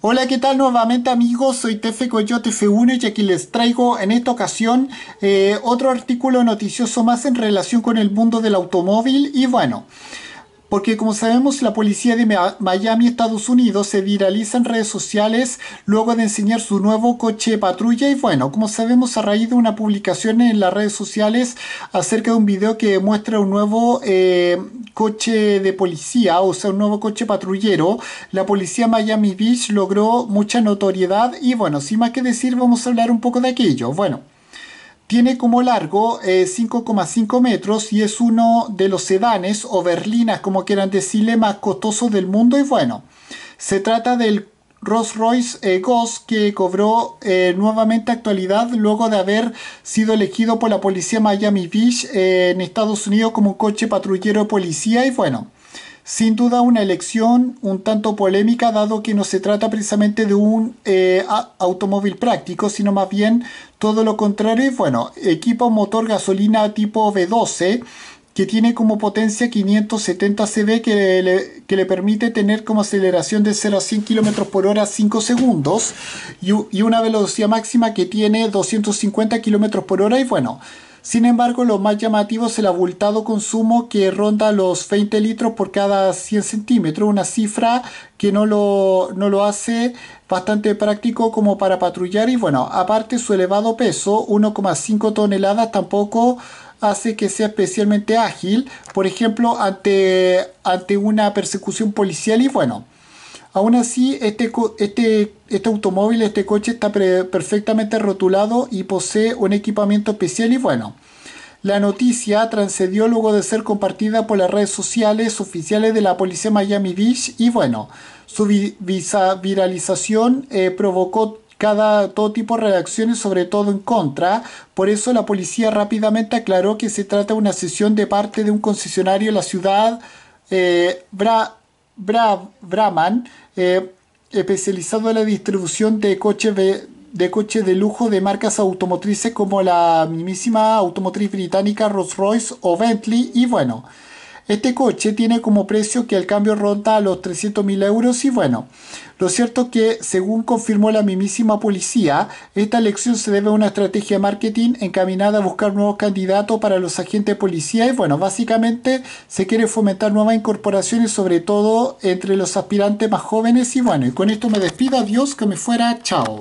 Hola, ¿qué tal nuevamente amigos? Soy Tefe Coyote 1 y aquí les traigo en esta ocasión eh, otro artículo noticioso más en relación con el mundo del automóvil y bueno porque como sabemos la policía de Miami, Estados Unidos, se viraliza en redes sociales luego de enseñar su nuevo coche patrulla y bueno, como sabemos a raíz de una publicación en las redes sociales acerca de un video que muestra un nuevo eh, coche de policía, o sea, un nuevo coche patrullero, la policía Miami Beach logró mucha notoriedad y bueno, sin más que decir vamos a hablar un poco de aquello. Bueno. Tiene como largo 5,5 eh, metros y es uno de los sedanes o berlinas, como quieran decirle, más costosos del mundo y bueno. Se trata del Rolls Royce eh, Ghost que cobró eh, nuevamente actualidad luego de haber sido elegido por la policía Miami Beach en Estados Unidos como un coche patrullero de policía y bueno. Sin duda una elección un tanto polémica, dado que no se trata precisamente de un eh, automóvil práctico, sino más bien todo lo contrario. Bueno, equipo motor gasolina tipo V12 que tiene como potencia 570 CV que le, que le permite tener como aceleración de 0 a 100 km por hora 5 segundos y, y una velocidad máxima que tiene 250 km por hora y bueno, sin embargo, lo más llamativo es el abultado consumo que ronda los 20 litros por cada 100 centímetros, una cifra que no lo, no lo hace bastante práctico como para patrullar y bueno, aparte su elevado peso, 1,5 toneladas, tampoco hace que sea especialmente ágil, por ejemplo, ante, ante una persecución policial y bueno, Aún así, este, este, este automóvil, este coche está perfectamente rotulado y posee un equipamiento especial y bueno. La noticia transcedió luego de ser compartida por las redes sociales oficiales de la policía Miami Beach y bueno, su viralización eh, provocó cada todo tipo de reacciones, sobre todo en contra. Por eso la policía rápidamente aclaró que se trata de una sesión de parte de un concesionario de la ciudad eh, Brahman, eh, especializado en la distribución de coches de, de coches de lujo de marcas automotrices como la mismísima automotriz británica Rolls-Royce o Bentley y bueno, este coche tiene como precio que el cambio ronda a los 300.000 euros y bueno, lo cierto es que según confirmó la mismísima policía, esta elección se debe a una estrategia de marketing encaminada a buscar nuevos candidatos para los agentes de policía y bueno, básicamente se quiere fomentar nuevas incorporaciones sobre todo entre los aspirantes más jóvenes y bueno, y con esto me despido, adiós, que me fuera, chao.